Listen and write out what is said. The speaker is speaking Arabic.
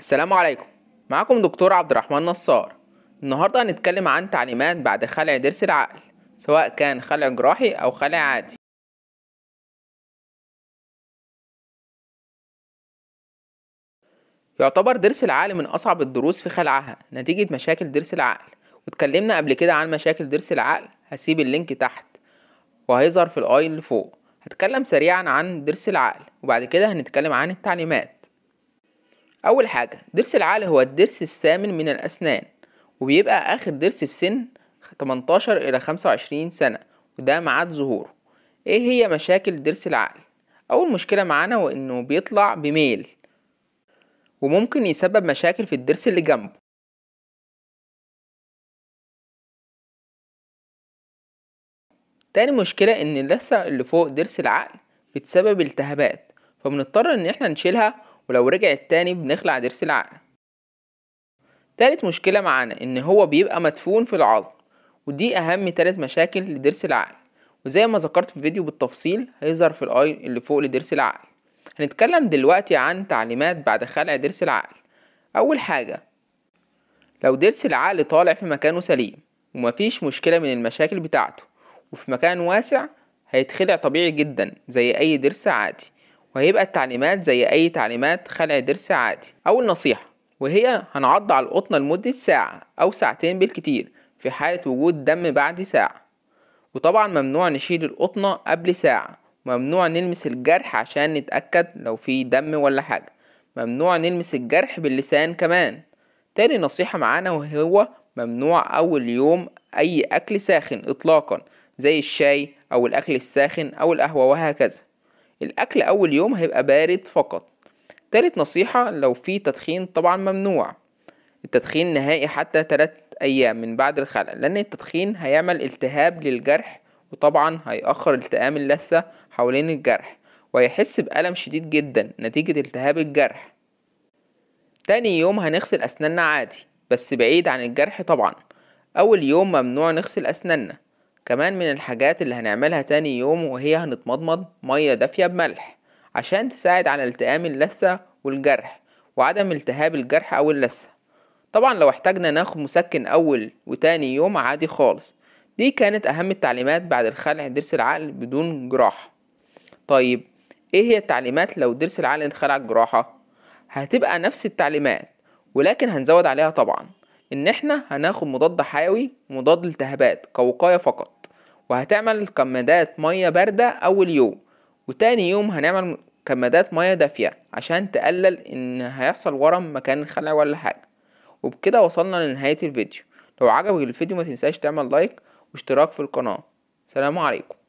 السلام عليكم معاكم دكتور عبد الرحمن نصار النهاردة هنتكلم عن تعليمات بعد خلع ضرس العقل سواء كان خلع جراحي أو خلع عادي يعتبر ضرس العقل من أصعب الدروس في خلعها نتيجة مشاكل ضرس العقل واتكلمنا قبل كده عن مشاكل ضرس العقل هسيب اللينك تحت وهيظهر في الآي اللي فوق هتكلم سريعا عن ضرس العقل وبعد كده هنتكلم عن التعليمات أول حاجة ضرس العقل هو الضرس الثامن من الأسنان وبيبقى آخر ضرس في سن 18 إلى 25 سنة وده معاد ظهوره إيه هي مشاكل ضرس العقل؟ أول مشكلة معانا هو إنه بيطلع بميل وممكن يسبب مشاكل في الضرس اللي جنبه تاني مشكلة إن اللثة اللي فوق ضرس العقل بتسبب التهابات فبنضطر إن إحنا نشيلها ولو رجعت تاني بنخلع ضرس العقل تالت مشكلة معانا إن هو بيبقى مدفون في العظم ودي أهم تالت مشاكل لضرس العقل وزي ما ذكرت في الفيديو بالتفصيل هيظهر في الآي اللي فوق لضرس العقل هنتكلم دلوقتي عن تعليمات بعد خلع ضرس العقل أول حاجة لو ضرس العقل طالع في مكانه سليم ومفيش مشكلة من المشاكل بتاعته وفي مكان واسع هيتخلع طبيعي جدا زي أي ضرس عادي وهيبقى التعليمات زي أي تعليمات خلع ضرس عادي أو النصيحة وهي هنعض على القطنة لمدة ساعة أو ساعتين بالكتير في حالة وجود دم بعد ساعة وطبعا ممنوع نشيل القطنة قبل ساعة ممنوع نلمس الجرح عشان نتأكد لو في دم ولا حاجة ممنوع نلمس الجرح باللسان كمان تاني نصيحة معانا وهو ممنوع أول يوم أي أكل ساخن إطلاقا زي الشاي أو الأكل الساخن أو القهوة وهكذا الأكل أول يوم هيبقى بارد فقط تالت نصيحة لو في تدخين طبعا ممنوع التدخين نهائي حتى تلات أيام من بعد الخلع لأن التدخين هيعمل التهاب للجرح وطبعا هيأخر التئام اللثة حوالين الجرح ويحس بألم شديد جدا نتيجة التهاب الجرح تاني يوم هنغسل أسناننا عادي بس بعيد عن الجرح طبعا أول يوم ممنوع نغسل أسناننا كمان من الحاجات اللي هنعملها تاني يوم وهي هنتمضمض مية دافية بملح عشان تساعد على التئام اللثة والجرح وعدم التهاب الجرح أو اللثة طبعا لو احتاجنا ناخد مسكن أول وتاني يوم عادي خالص دي كانت أهم التعليمات بعد الخلع ضرس العقل بدون جراحة طيب ايه هي التعليمات لو ضرس العقل اتخلع الجراحة؟ هتبقى نفس التعليمات ولكن هنزود عليها طبعا ان احنا هناخد مضاد حيوي ومضاد التهابات كوقاية فقط وهتعمل كمادات مية باردة أول يوم وتاني يوم هنعمل كمادات مية دافية عشان تقلل إن هيحصل ورم مكان الخلع ولا حاجة وبكده وصلنا لنهاية الفيديو لو عجبك الفيديو ما تنساش تعمل لايك واشتراك في القناة سلام عليكم